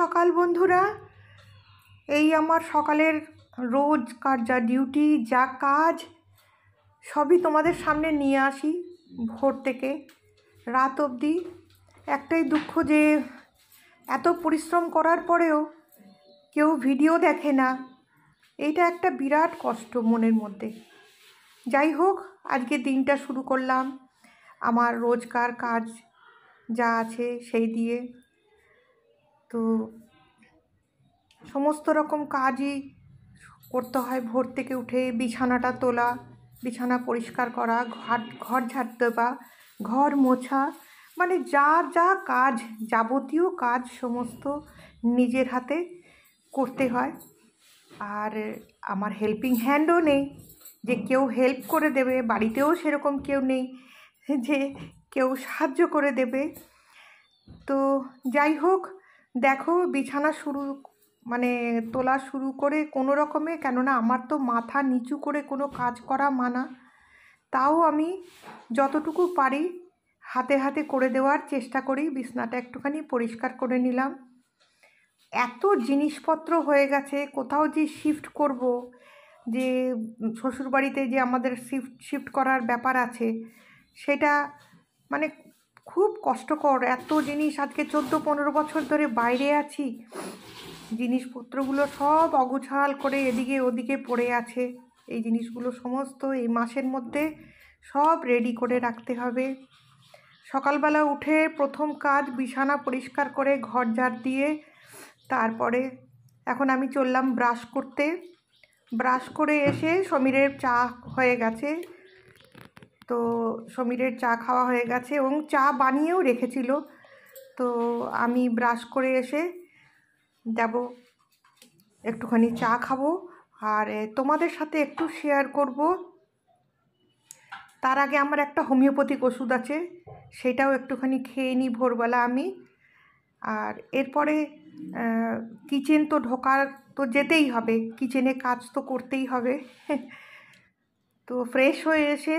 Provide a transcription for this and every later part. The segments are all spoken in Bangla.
সকাল বন্ধুরা এই আমার সকালের রোজ কার যা ডিউটি যা কাজ সবই তোমাদের সামনে নিয়ে আসি ভোর থেকে রাত অবধি একটাই দুঃখ যে এত পরিশ্রম করার পরেও কেউ ভিডিও দেখে না এইটা একটা বিরাট কষ্ট মনের মধ্যে যাই হোক আজকে দিনটা শুরু করলাম আমার রোজকার কাজ যা আছে সেই দিয়ে তো সমস্ত রকম কাজই করতে হয় ভোর থেকে উঠে বিছানাটা তোলা বিছানা পরিষ্কার করা ঘর ঘর ঝাড় দেওয়া ঘর মোছা মানে যা যা কাজ যাবতীয় কাজ সমস্ত নিজের হাতে করতে হয় আর আমার হেল্পিং হ্যান্ডও নেই যে কেউ হেল্প করে দেবে বাড়িতেও সেরকম কেউ নেই যে কেউ সাহায্য করে দেবে তো যাই হোক দেখো বিছানা শুরু মানে তোলা শুরু করে কোনো রকমে কেননা আমার তো মাথা নিচু করে কোনো কাজ করা মানা তাও আমি যতটুকু পারি হাতে হাতে করে দেওয়ার চেষ্টা করি বিছনাটা একটুখানি পরিষ্কার করে নিলাম এত জিনিসপত্র হয়ে গেছে কোথাও যে শিফট করব যে শ্বশুরবাড়িতে যে আমাদের শিফট শিফট করার ব্যাপার আছে সেটা মানে খুব কষ্টকর এত জিনিস আজকে চোদ্দো পনেরো বছর ধরে বাইরে আছি জিনিসপত্রগুলো সব অগুছাল করে এদিকে ওদিকে পড়ে আছে এই জিনিসগুলো সমস্ত এই মাসের মধ্যে সব রেডি করে রাখতে হবে সকালবেলা উঠে প্রথম কাজ বিছানা পরিষ্কার করে ঘর ঝাড় দিয়ে তারপরে এখন আমি চললাম ব্রাশ করতে ব্রাশ করে এসে সমীরের চা হয়ে গেছে তো সমীরের চা খাওয়া হয়ে গেছে এবং চা বানিয়েও রেখেছিল তো আমি ব্রাশ করে এসে যাব একটুখানি চা খাবো আর তোমাদের সাথে একটু শেয়ার করব তার আগে আমার একটা হোমিওপ্যাথিক ওষুধ আছে সেটাও একটুখানি খেয়ে নিই ভোরবেলা আমি আর এরপরে কিচেন তো ঢোকার তো যেতেই হবে কিচেনে কাজ তো করতেই হবে তো ফ্রেশ হয়ে এসে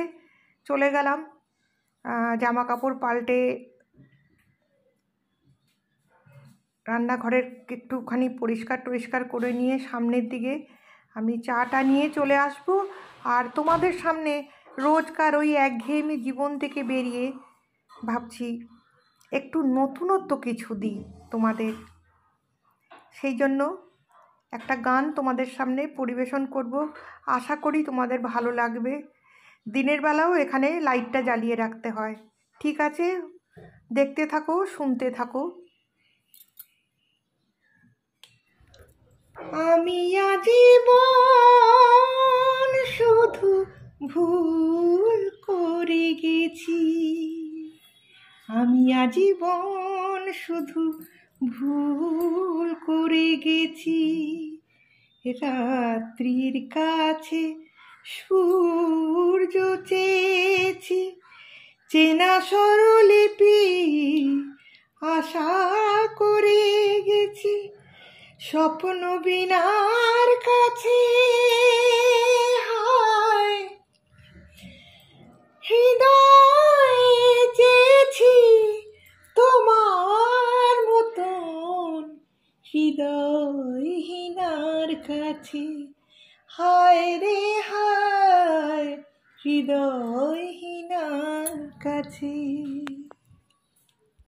চলে গেলাম জামা কাপড় পাল্টে রান্নাঘরের একটুখানি পরিষ্কার টরিষ্কার করে নিয়ে সামনের দিকে আমি চাটা নিয়ে চলে আসব আর তোমাদের সামনে রোজকার ওই একঘেয়েমি জীবন থেকে বেরিয়ে ভাবছি একটু নতুনত্ব কিছু দিই তোমাদের সেই জন্য একটা গান তোমাদের সামনে পরিবেশন করব আশা করি তোমাদের ভালো লাগবে দিনের বেলাও এখানে লাইটটা জ্বালিয়ে রাখতে হয় ঠিক আছে দেখতে থাকো শুনতে থাকো আমি আজীবন শুধু ভুল করে গেছি আমি আজীবন শুধু ভুল করে গেছি রাত্রির কাছে সূর্য চেয়েছি চেনা স্বরলিপি আশা করে গেছি স্বপ্ন বিনার কাছে হায় হৃদয় চেয়েছি তোমার মতন হৃদয়হীনার কাছে হায় রে হায় হৃদয়হীনার কাছে